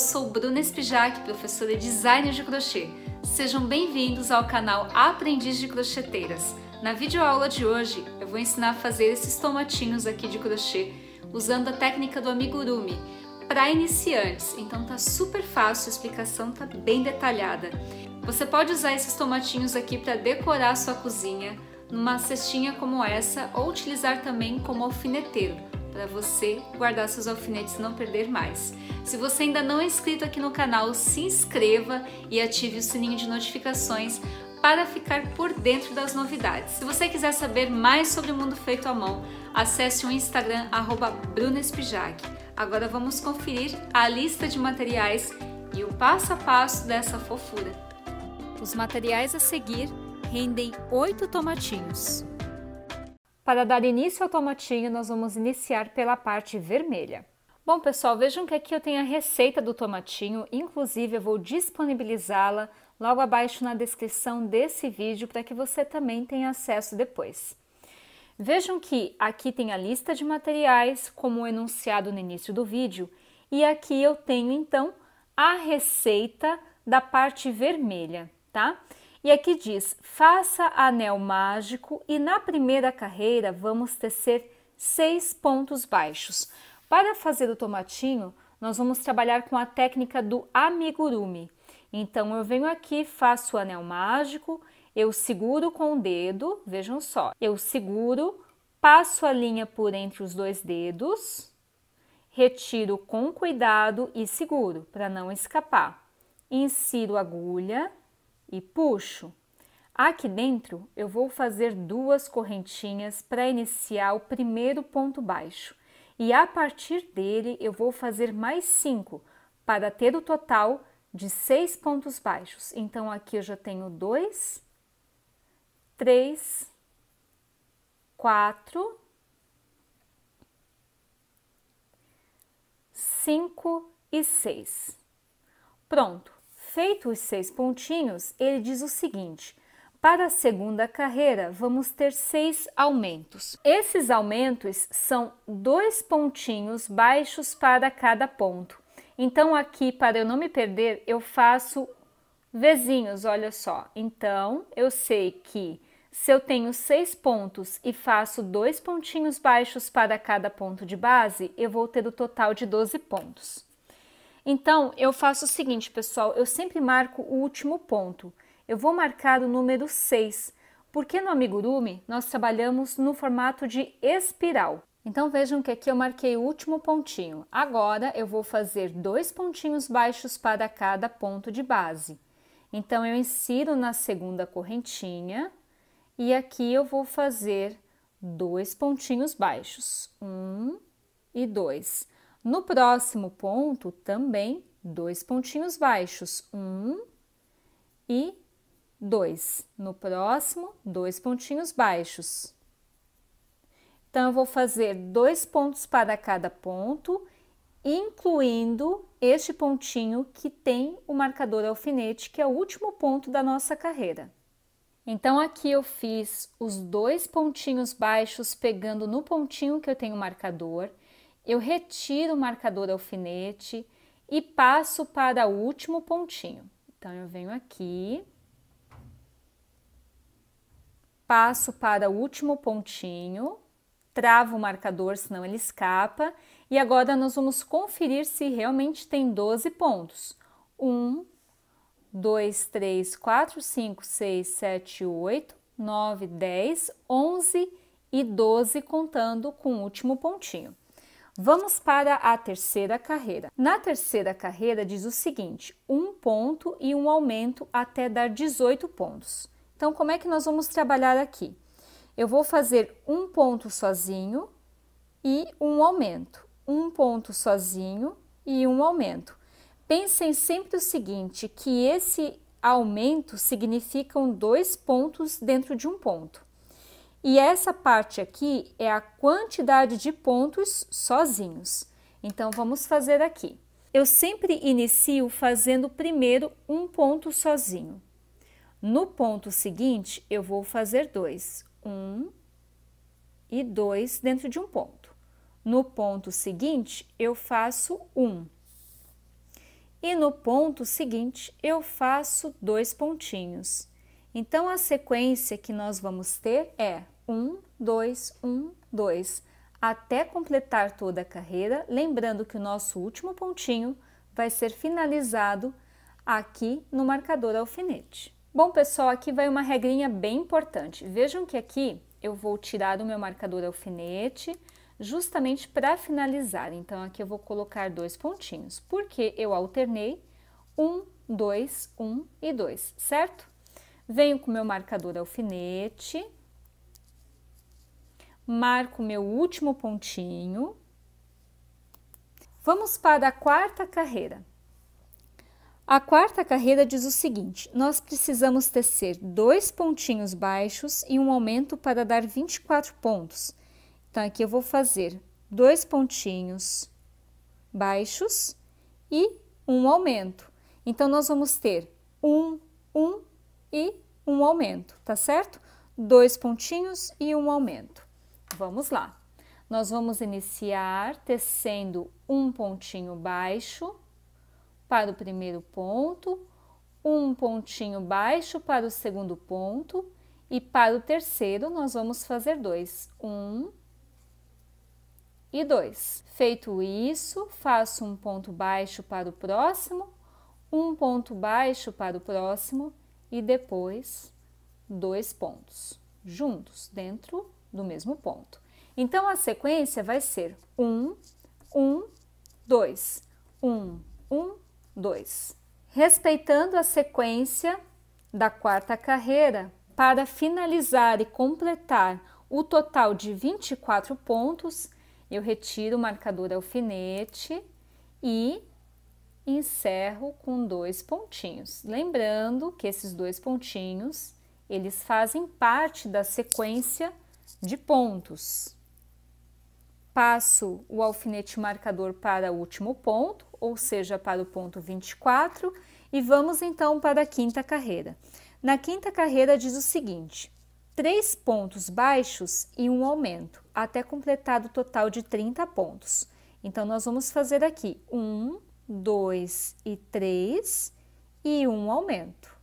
sou Bruna Espijac, professora de design de crochê. Sejam bem-vindos ao canal Aprendiz de Crocheteiras. Na videoaula de hoje, eu vou ensinar a fazer esses tomatinhos aqui de crochê usando a técnica do amigurumi para iniciantes. Então tá super fácil, a explicação tá bem detalhada. Você pode usar esses tomatinhos aqui para decorar sua cozinha numa cestinha como essa ou utilizar também como alfineteiro para você guardar seus alfinetes e não perder mais. Se você ainda não é inscrito aqui no canal, se inscreva e ative o sininho de notificações para ficar por dentro das novidades. Se você quiser saber mais sobre o mundo feito à mão, acesse o Instagram @brunaspijac. Agora vamos conferir a lista de materiais e o passo a passo dessa fofura. Os materiais a seguir rendem 8 tomatinhos. Para dar início ao tomatinho, nós vamos iniciar pela parte vermelha. Bom, pessoal, vejam que aqui eu tenho a receita do tomatinho, inclusive eu vou disponibilizá-la logo abaixo na descrição desse vídeo para que você também tenha acesso depois. Vejam que aqui tem a lista de materiais, como enunciado no início do vídeo, e aqui eu tenho então a receita da parte vermelha, tá? E aqui diz: faça anel mágico e na primeira carreira vamos tecer seis pontos baixos. Para fazer o tomatinho, nós vamos trabalhar com a técnica do amigurumi. Então eu venho aqui, faço o anel mágico, eu seguro com o dedo, vejam só, eu seguro, passo a linha por entre os dois dedos, retiro com cuidado e seguro para não escapar. Insiro a agulha, e puxo. Aqui dentro eu vou fazer duas correntinhas para iniciar o primeiro ponto baixo e a partir dele eu vou fazer mais cinco para ter o total de seis pontos baixos. Então aqui eu já tenho dois, três, quatro, cinco e seis. Pronto, Feito os seis pontinhos, ele diz o seguinte: para a segunda carreira, vamos ter seis aumentos. Esses aumentos são dois pontinhos baixos para cada ponto. Então, aqui, para eu não me perder, eu faço vizinhos, olha só. Então, eu sei que se eu tenho seis pontos e faço dois pontinhos baixos para cada ponto de base, eu vou ter o total de 12 pontos. Então, eu faço o seguinte, pessoal, eu sempre marco o último ponto. Eu vou marcar o número 6, porque no amigurumi nós trabalhamos no formato de espiral. Então vejam que aqui eu marquei o último pontinho. Agora eu vou fazer dois pontinhos baixos para cada ponto de base. Então eu insiro na segunda correntinha e aqui eu vou fazer dois pontinhos baixos, um e dois. No próximo ponto, também dois pontinhos baixos, um e dois. No próximo, dois pontinhos baixos. Então, eu vou fazer dois pontos para cada ponto, incluindo este pontinho que tem o marcador alfinete, que é o último ponto da nossa carreira. Então, aqui eu fiz os dois pontinhos baixos pegando no pontinho que eu tenho o marcador eu retiro o marcador alfinete e passo para o último pontinho. Então, eu venho aqui, passo para o último pontinho, travo o marcador, senão ele escapa, e agora nós vamos conferir se realmente tem 12 pontos. 1, 2, 3, 4, 5, 6, 7, 8, 9, 10, 11 e 12, contando com o último pontinho. Vamos para a terceira carreira. Na terceira carreira diz o seguinte: um ponto e um aumento até dar 18 pontos. Então, como é que nós vamos trabalhar aqui? Eu vou fazer um ponto sozinho e um aumento. Um ponto sozinho e um aumento. Pensem sempre o seguinte: que esse aumento significam dois pontos dentro de um ponto. E essa parte aqui é a quantidade de pontos sozinhos. Então, vamos fazer aqui. Eu sempre inicio fazendo primeiro um ponto sozinho. No ponto seguinte, eu vou fazer dois. Um e dois dentro de um ponto. No ponto seguinte, eu faço um. E no ponto seguinte, eu faço dois pontinhos. Então, a sequência que nós vamos ter é 1, 2, 1, 2, até completar toda a carreira, lembrando que o nosso último pontinho vai ser finalizado aqui no marcador alfinete. Bom, pessoal, aqui vai uma regrinha bem importante. Vejam que aqui eu vou tirar o meu marcador alfinete justamente para finalizar. Então, aqui eu vou colocar dois pontinhos, porque eu alternei um, dois, um e dois, certo? Venho com o meu marcador alfinete, marco meu último pontinho. Vamos para a quarta carreira. A quarta carreira diz o seguinte: nós precisamos tecer dois pontinhos baixos e um aumento para dar 24 pontos. Então, aqui eu vou fazer dois pontinhos baixos e um aumento. Então, nós vamos ter um, um e um aumento, tá certo? Dois pontinhos e um aumento. Vamos lá. Nós vamos iniciar tecendo um pontinho baixo para o primeiro ponto, um pontinho baixo para o segundo ponto e para o terceiro nós vamos fazer dois. Um e dois. Feito isso, faço um ponto baixo para o próximo, um ponto baixo para o próximo e depois dois pontos juntos dentro do mesmo ponto. Então, a sequência vai ser 1, 1, 2, 1, 1, 2. Respeitando a sequência da quarta carreira, para finalizar e completar o total de 24 pontos, eu retiro o marcador alfinete e encerro com dois pontinhos. Lembrando que esses dois pontinhos, eles fazem parte da sequência de pontos. Passo o alfinete marcador para o último ponto, ou seja, para o ponto 24, e vamos então para a quinta carreira. Na quinta carreira diz o seguinte: três pontos baixos e um aumento, até completar o total de 30 pontos. Então, nós vamos fazer aqui um, dois e três e um aumento.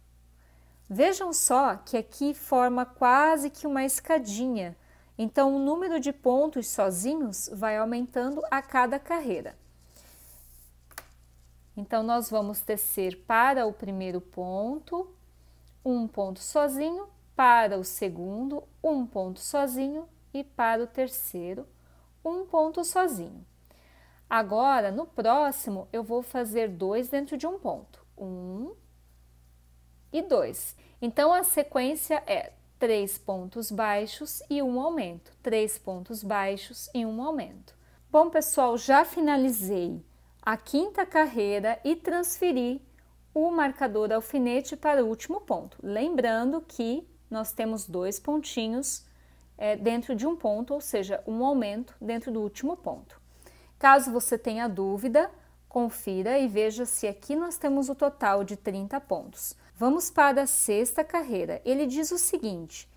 Vejam só que aqui forma quase que uma escadinha, então, o número de pontos sozinhos vai aumentando a cada carreira. Então, nós vamos tecer para o primeiro ponto um ponto sozinho, para o segundo, um ponto sozinho e para o terceiro, um ponto sozinho. Agora, no próximo, eu vou fazer dois dentro de um ponto. Um e dois. Então, a sequência é três pontos baixos e um aumento, três pontos baixos e um aumento. Bom, pessoal, já finalizei a quinta carreira e transferi o marcador alfinete para o último ponto. Lembrando que nós temos dois pontinhos é, dentro de um ponto, ou seja, um aumento dentro do último ponto. Caso você tenha dúvida, confira e veja se aqui nós temos o total de 30 pontos. Vamos para a sexta carreira. Ele diz o seguinte: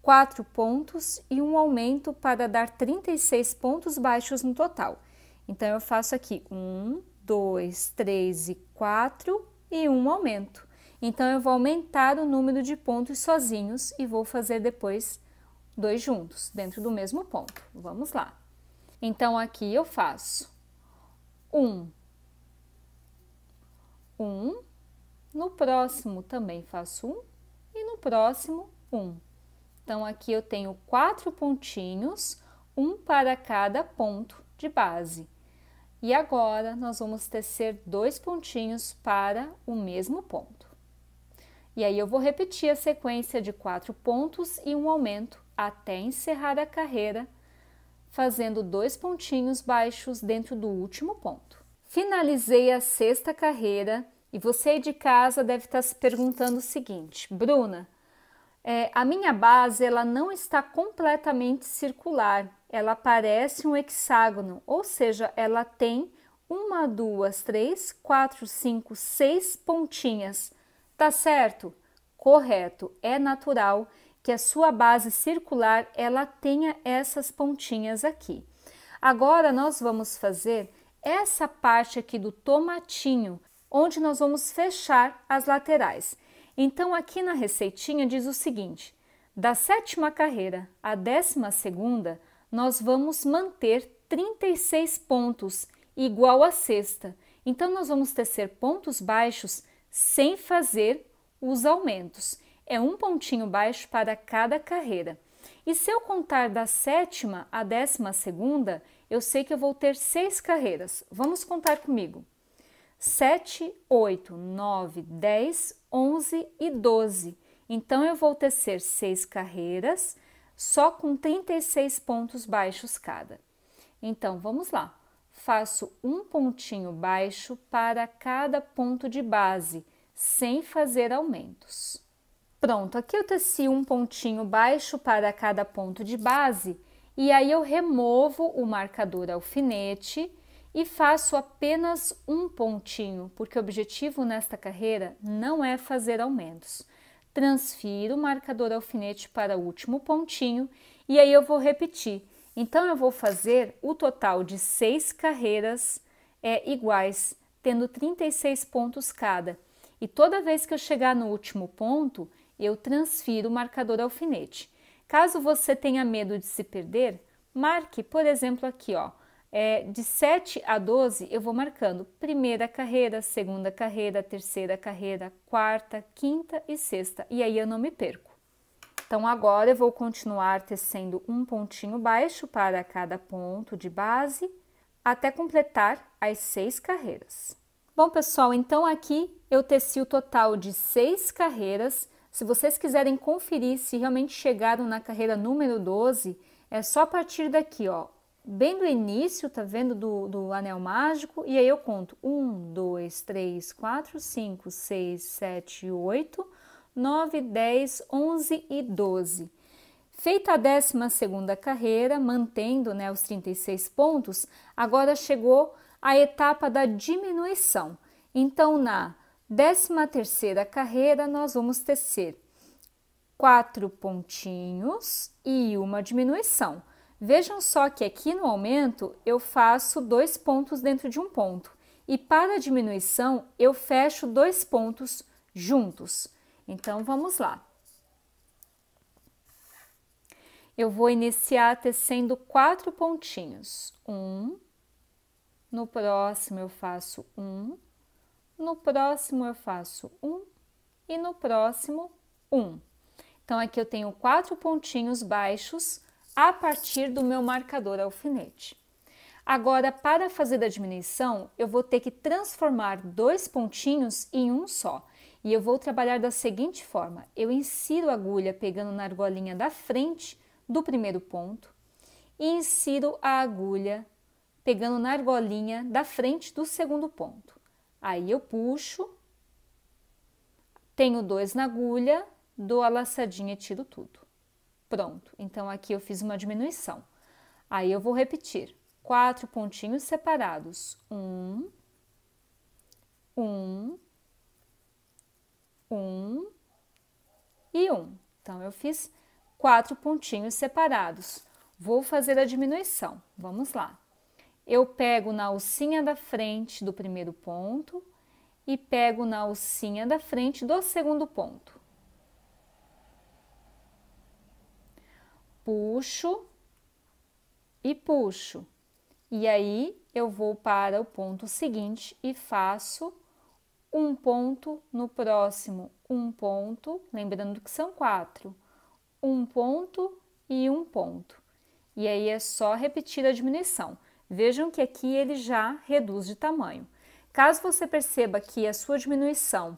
quatro pontos e um aumento para dar 36 pontos baixos no total. Então, eu faço aqui um, dois, três e quatro e um aumento. Então, eu vou aumentar o número de pontos sozinhos e vou fazer depois dois juntos, dentro do mesmo ponto. Vamos lá. Então, aqui eu faço um, um. No próximo também faço um e no próximo um. Então aqui eu tenho quatro pontinhos, um para cada ponto de base. E agora nós vamos tecer dois pontinhos para o mesmo ponto. E aí eu vou repetir a sequência de quatro pontos e um aumento até encerrar a carreira, fazendo dois pontinhos baixos dentro do último ponto. Finalizei a sexta carreira e você de casa deve estar se perguntando o seguinte, Bruna, é, a minha base ela não está completamente circular, ela parece um hexágono, ou seja, ela tem uma, duas, três, quatro, cinco, seis pontinhas. Tá certo? Correto. É natural que a sua base circular ela tenha essas pontinhas aqui. Agora nós vamos fazer essa parte aqui do tomatinho onde nós vamos fechar as laterais. Então, aqui na receitinha diz o seguinte: da sétima carreira à décima segunda, nós vamos manter 36 pontos, igual à sexta. Então, nós vamos tecer pontos baixos sem fazer os aumentos. É um pontinho baixo para cada carreira. E se eu contar da sétima à décima segunda, eu sei que eu vou ter seis carreiras. Vamos contar comigo. 7, 8, 9, 10, 11 e 12. Então, eu vou tecer seis carreiras, só com 36 pontos baixos cada. Então, vamos lá. Faço um pontinho baixo para cada ponto de base, sem fazer aumentos. Pronto, aqui eu teci um pontinho baixo para cada ponto de base, e aí eu removo o marcador alfinete e faço apenas um pontinho, porque o objetivo nesta carreira não é fazer aumentos. Transfiro o marcador alfinete para o último pontinho e aí eu vou repetir. Então eu vou fazer o total de seis carreiras é, iguais, tendo 36 pontos cada. E toda vez que eu chegar no último ponto, eu transfiro o marcador alfinete. Caso você tenha medo de se perder, marque, por exemplo, aqui, ó, é, de 7 a 12, eu vou marcando primeira carreira, segunda carreira, terceira carreira, quarta, quinta e sexta. E aí eu não me perco. Então, agora eu vou continuar tecendo um pontinho baixo para cada ponto de base, até completar as seis carreiras. Bom, pessoal, então aqui eu teci o total de seis carreiras. Se vocês quiserem conferir se realmente chegaram na carreira número 12, é só a partir daqui, ó, bem do início, tá vendo, do, do anel mágico, e aí eu conto 1, 2, 3, 4, 5, 6, 7, 8, 9, 10, 11 e 12. Feita a 12 carreira, mantendo né, os 36 pontos, agora chegou a etapa da diminuição. Então, na 13 carreira, nós vamos tecer quatro pontinhos e uma diminuição. Vejam só que aqui no aumento eu faço dois pontos dentro de um ponto e para a diminuição eu fecho dois pontos juntos. Então vamos lá. Eu vou iniciar tecendo quatro pontinhos. Um, no próximo eu faço um, no próximo eu faço um e no próximo um. Então aqui eu tenho quatro pontinhos baixos a partir do meu marcador alfinete. Agora, para fazer a diminuição, eu vou ter que transformar dois pontinhos em um só. E eu vou trabalhar da seguinte forma: eu insiro a agulha pegando na argolinha da frente do primeiro ponto e insiro a agulha pegando na argolinha da frente do segundo ponto. Aí eu puxo, tenho dois na agulha, dou a laçadinha e tiro tudo. Pronto, então aqui eu fiz uma diminuição. Aí eu vou repetir. Quatro pontinhos separados. Um, um, um e um. Então, eu fiz quatro pontinhos separados. Vou fazer a diminuição. Vamos lá. Eu pego na alcinha da frente do primeiro ponto e pego na alcinha da frente do segundo ponto. puxo e puxo. E aí eu vou para o ponto seguinte e faço um ponto no próximo, um ponto, lembrando que são quatro, um ponto e um ponto. E aí é só repetir a diminuição. Vejam que aqui ele já reduz de tamanho. Caso você perceba que a sua diminuição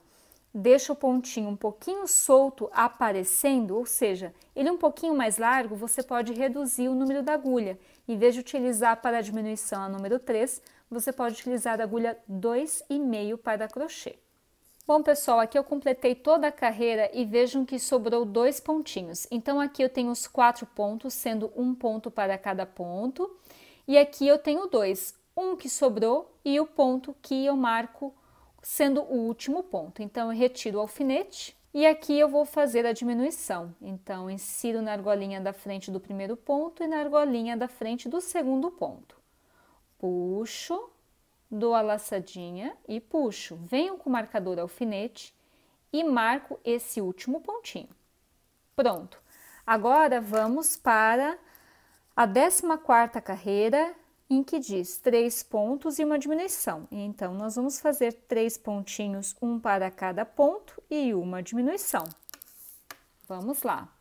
deixa o pontinho um pouquinho solto aparecendo, ou seja, ele é um pouquinho mais largo, você pode reduzir o número da agulha. Em vez de utilizar para a diminuição a número 3, você pode utilizar a agulha 2,5 para crochê. Bom, pessoal, aqui eu completei toda a carreira e vejam que sobrou dois pontinhos. Então, aqui eu tenho os quatro pontos, sendo um ponto para cada ponto. E aqui eu tenho dois, um que sobrou e o ponto que eu marco sendo o último ponto. Então, eu retiro o alfinete e aqui eu vou fazer a diminuição. Então, insiro na argolinha da frente do primeiro ponto e na argolinha da frente do segundo ponto. Puxo, dou a laçadinha e puxo. Venho com o marcador alfinete e marco esse último pontinho. Pronto. Agora vamos para a décima quarta carreira em que diz três pontos e uma diminuição. Então, nós vamos fazer três pontinhos, um para cada ponto e uma diminuição. Vamos lá.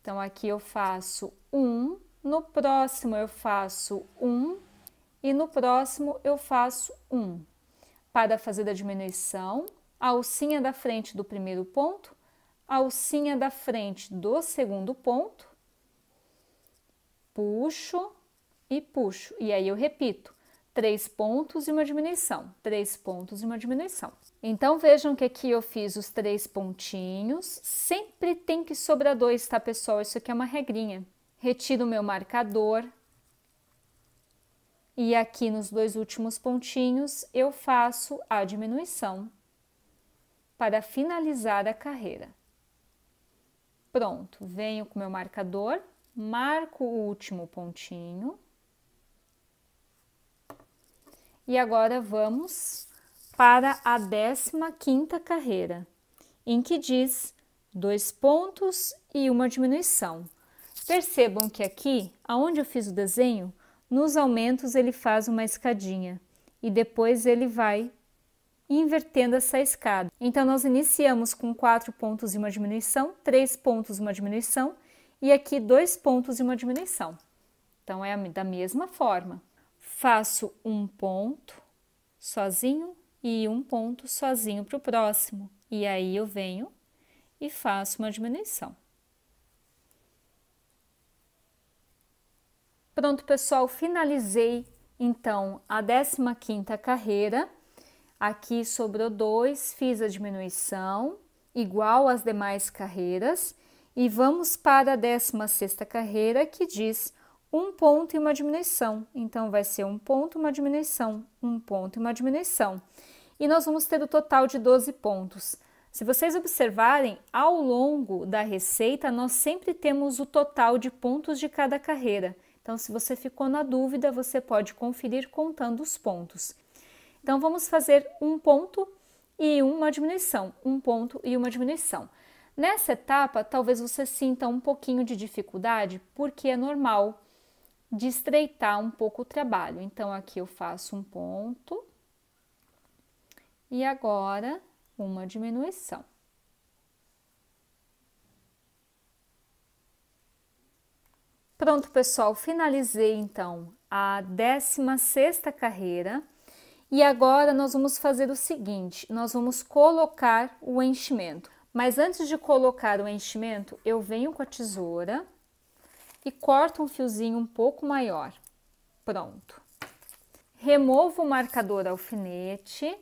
Então, aqui eu faço um, no próximo eu faço um e no próximo eu faço um. Para fazer a diminuição, a alcinha da frente do primeiro ponto, a alcinha da frente do segundo ponto, puxo, e puxo. E aí eu repito: três pontos e uma diminuição, três pontos e uma diminuição. Então vejam que aqui eu fiz os três pontinhos. Sempre tem que sobrar dois, tá, pessoal? Isso aqui é uma regrinha. Retiro o meu marcador. E aqui nos dois últimos pontinhos eu faço a diminuição para finalizar a carreira. Pronto, venho com meu marcador, marco o último pontinho e agora vamos para a 15ª carreira, em que diz dois pontos e uma diminuição. Percebam que aqui, aonde eu fiz o desenho, nos aumentos ele faz uma escadinha e depois ele vai invertendo essa escada. Então, nós iniciamos com quatro pontos e uma diminuição, três pontos e uma diminuição, e aqui dois pontos e uma diminuição. Então, é da mesma forma faço um ponto sozinho e um ponto sozinho para o próximo. E aí eu venho e faço uma diminuição. Pronto, pessoal, finalizei então a 15ª carreira. Aqui sobrou 2, fiz a diminuição igual às demais carreiras e vamos para a 16ª carreira que diz um ponto e uma diminuição. Então, vai ser um ponto, uma diminuição, um ponto e uma diminuição. E nós vamos ter o total de 12 pontos. Se vocês observarem, ao longo da receita, nós sempre temos o total de pontos de cada carreira. Então, se você ficou na dúvida, você pode conferir contando os pontos. Então, vamos fazer um ponto e uma diminuição, um ponto e uma diminuição. Nessa etapa, talvez você sinta um pouquinho de dificuldade, porque é normal, de estreitar um pouco o trabalho. Então, aqui eu faço um ponto e agora uma diminuição. Pronto, pessoal, finalizei então a 16 carreira e agora nós vamos fazer o seguinte, nós vamos colocar o enchimento. Mas antes de colocar o enchimento, eu venho com a tesoura e corto um fiozinho um pouco maior. Pronto. Removo o marcador alfinete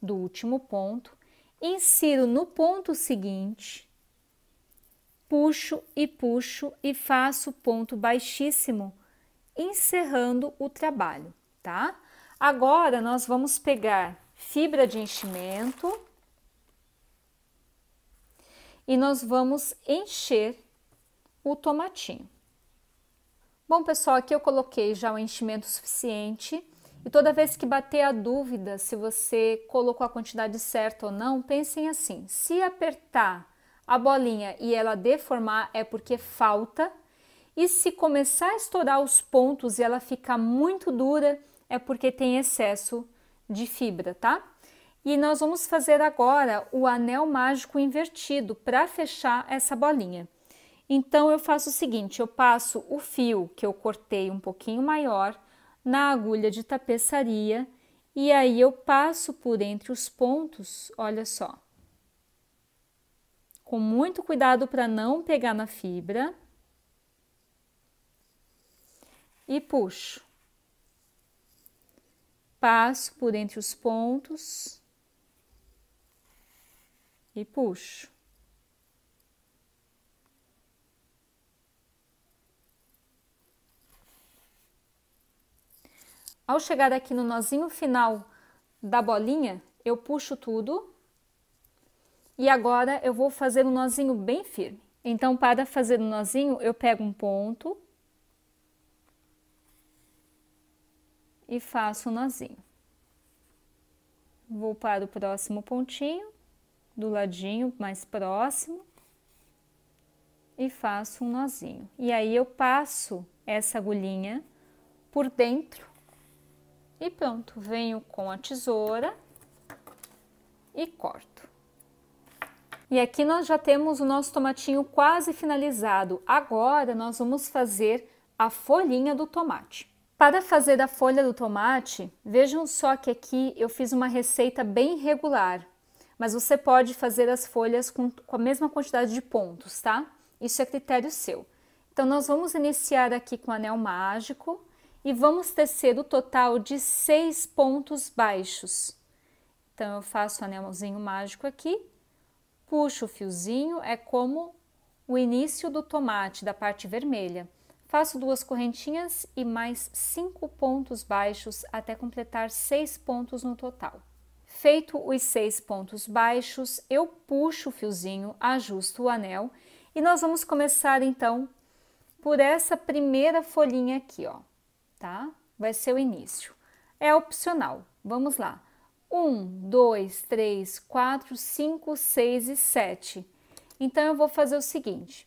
do último ponto, insiro no ponto seguinte, puxo e puxo e faço ponto baixíssimo, encerrando o trabalho, tá? Agora nós vamos pegar fibra de enchimento e nós vamos encher o tomatinho. Bom, pessoal, aqui eu coloquei já o enchimento suficiente. E toda vez que bater a dúvida se você colocou a quantidade certa ou não, pensem assim: se apertar a bolinha e ela deformar, é porque falta. E se começar a estourar os pontos e ela ficar muito dura, é porque tem excesso de fibra, tá? E nós vamos fazer agora o anel mágico invertido para fechar essa bolinha. Então eu faço o seguinte, eu passo o fio que eu cortei um pouquinho maior na agulha de tapeçaria e aí eu passo por entre os pontos, olha só. Com muito cuidado para não pegar na fibra. E puxo. Passo por entre os pontos e puxo. Ao chegar aqui no nozinho final da bolinha, eu puxo tudo e agora eu vou fazer um nozinho bem firme. Então, para fazer um nozinho, eu pego um ponto e faço um nozinho. Vou para o próximo pontinho, do ladinho mais próximo, e faço um nozinho. E aí eu passo essa agulhinha por dentro e pronto, venho com a tesoura e corto. E aqui nós já temos o nosso tomatinho quase finalizado. Agora nós vamos fazer a folhinha do tomate. Para fazer a folha do tomate, vejam só que aqui eu fiz uma receita bem regular, mas você pode fazer as folhas com, com a mesma quantidade de pontos, tá? Isso é critério seu. Então, nós vamos iniciar aqui com anel mágico, e vamos tecer o total de seis pontos baixos. Então, eu faço o anelzinho mágico aqui, puxo o fiozinho, é como o início do tomate, da parte vermelha. Faço duas correntinhas e mais cinco pontos baixos até completar seis pontos no total. Feito os seis pontos baixos, eu puxo o fiozinho, ajusto o anel e nós vamos começar então por essa primeira folhinha aqui, ó tá? Vai ser o início. É opcional. Vamos lá. 1, 2, 3, 4, 5, 6 e 7. Então, eu vou fazer o seguinte: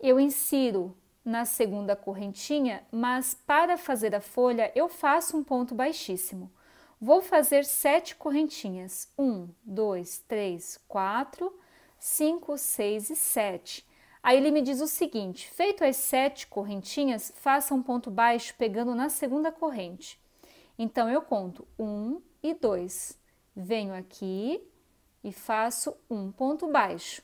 eu insiro na segunda correntinha, mas para fazer a folha, eu faço um ponto baixíssimo. Vou fazer sete correntinhas: 1, 2, 3, 4, 5, 6 e 7. Aí ele me diz o seguinte: feito as sete correntinhas, faça um ponto baixo pegando na segunda corrente. Então eu conto um e dois. Venho aqui e faço um ponto baixo.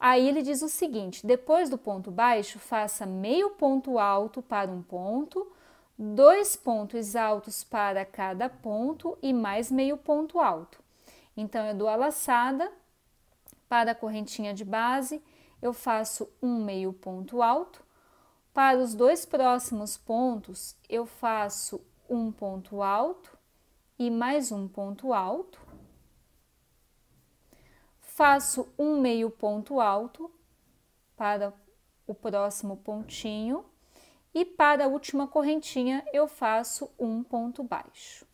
Aí ele diz o seguinte: depois do ponto baixo, faça meio ponto alto para um ponto, dois pontos altos para cada ponto e mais meio ponto alto. Então eu dou a laçada para a correntinha de base eu faço um meio ponto alto. Para os dois próximos pontos, eu faço um ponto alto e mais um ponto alto. Faço um meio ponto alto para o próximo pontinho e para a última correntinha eu faço um ponto baixo.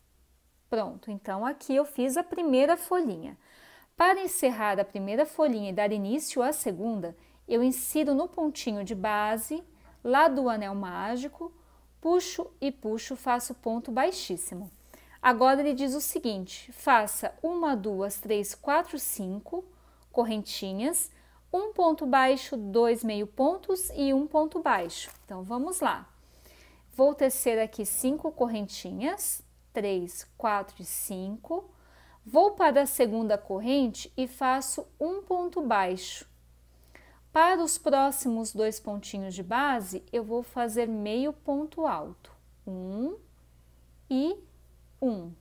Pronto, então aqui eu fiz a primeira folhinha. Para encerrar a primeira folhinha e dar início à segunda, eu insiro no pontinho de base, lá do anel mágico, puxo e puxo, faço ponto baixíssimo. Agora ele diz o seguinte: faça uma, duas, três, quatro, cinco correntinhas, um ponto baixo, dois meio pontos e um ponto baixo. Então vamos lá. Vou tecer aqui cinco correntinhas, três, quatro e cinco Vou para a segunda corrente e faço um ponto baixo. Para os próximos dois pontinhos de base, eu vou fazer meio ponto alto. Um e um.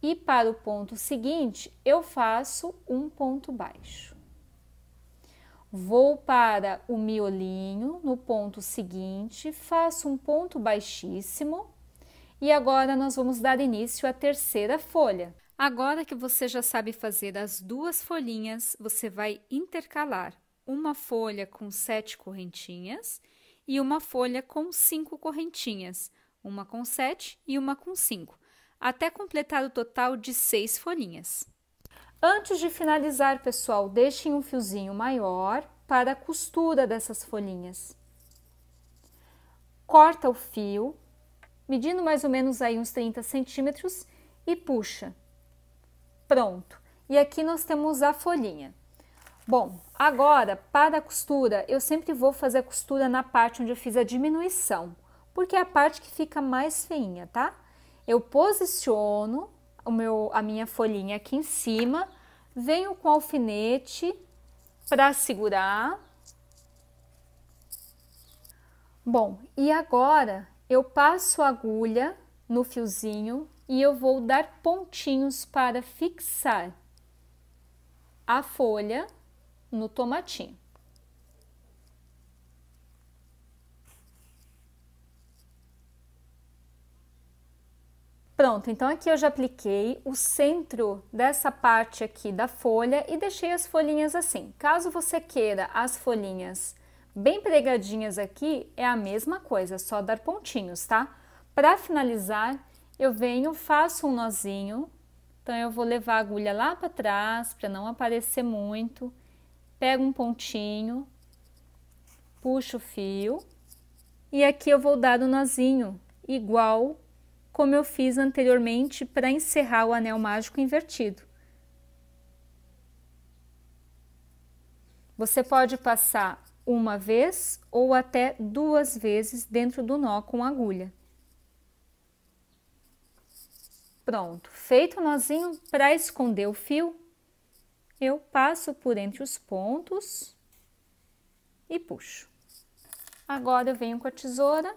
E para o ponto seguinte, eu faço um ponto baixo. Vou para o miolinho, no ponto seguinte, faço um ponto baixíssimo e agora nós vamos dar início à terceira folha. Agora que você já sabe fazer as duas folhinhas, você vai intercalar uma folha com sete correntinhas e uma folha com cinco correntinhas, uma com sete e uma com cinco, até completar o total de seis folhinhas. Antes de finalizar, pessoal, deixem um fiozinho maior para a costura dessas folhinhas. Corta o fio medindo mais ou menos aí uns 30 centímetros e puxa. Pronto. E aqui nós temos a folhinha. Bom, agora para a costura, eu sempre vou fazer a costura na parte onde eu fiz a diminuição, porque é a parte que fica mais feinha, tá? Eu posiciono o meu, a minha folhinha aqui em cima, venho com alfinete para segurar. Bom, e agora eu passo a agulha no fiozinho e eu vou dar pontinhos para fixar a folha no tomatinho. Pronto, então aqui eu já apliquei o centro dessa parte aqui da folha e deixei as folhinhas assim. Caso você queira as folhinhas Bem pregadinhas aqui é a mesma coisa, só dar pontinhos, tá? Para finalizar, eu venho, faço um nozinho. Então, eu vou levar a agulha lá para trás, para não aparecer muito. Pego um pontinho, puxo o fio. E aqui eu vou dar o um nozinho, igual como eu fiz anteriormente para encerrar o anel mágico invertido. Você pode passar uma vez ou até duas vezes dentro do nó com agulha. Pronto, feito o nozinho, para esconder o fio, eu passo por entre os pontos e puxo. Agora eu venho com a tesoura,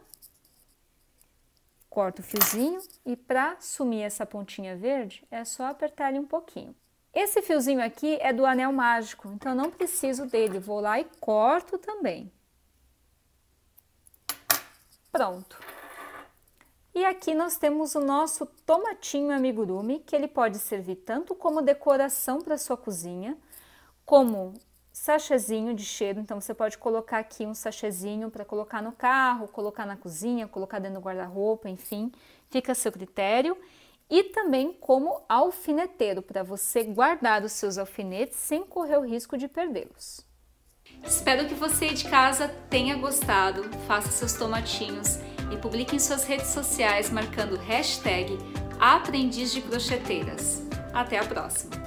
corto o fiozinho e para sumir essa pontinha verde, é só apertar ele um pouquinho. Esse fiozinho aqui é do anel mágico, então não preciso dele. Vou lá e corto também. Pronto. E aqui nós temos o nosso tomatinho amigurumi, que ele pode servir tanto como decoração para sua cozinha, como sachezinho de cheiro, então você pode colocar aqui um sachezinho para colocar no carro, colocar na cozinha, colocar dentro do guarda-roupa, enfim, fica a seu critério e também como alfineteiro para você guardar os seus alfinetes sem correr o risco de perdê-los. Espero que você de casa tenha gostado, faça seus tomatinhos e publique em suas redes sociais marcando hashtag aprendiz de crocheteiras. Até a próxima!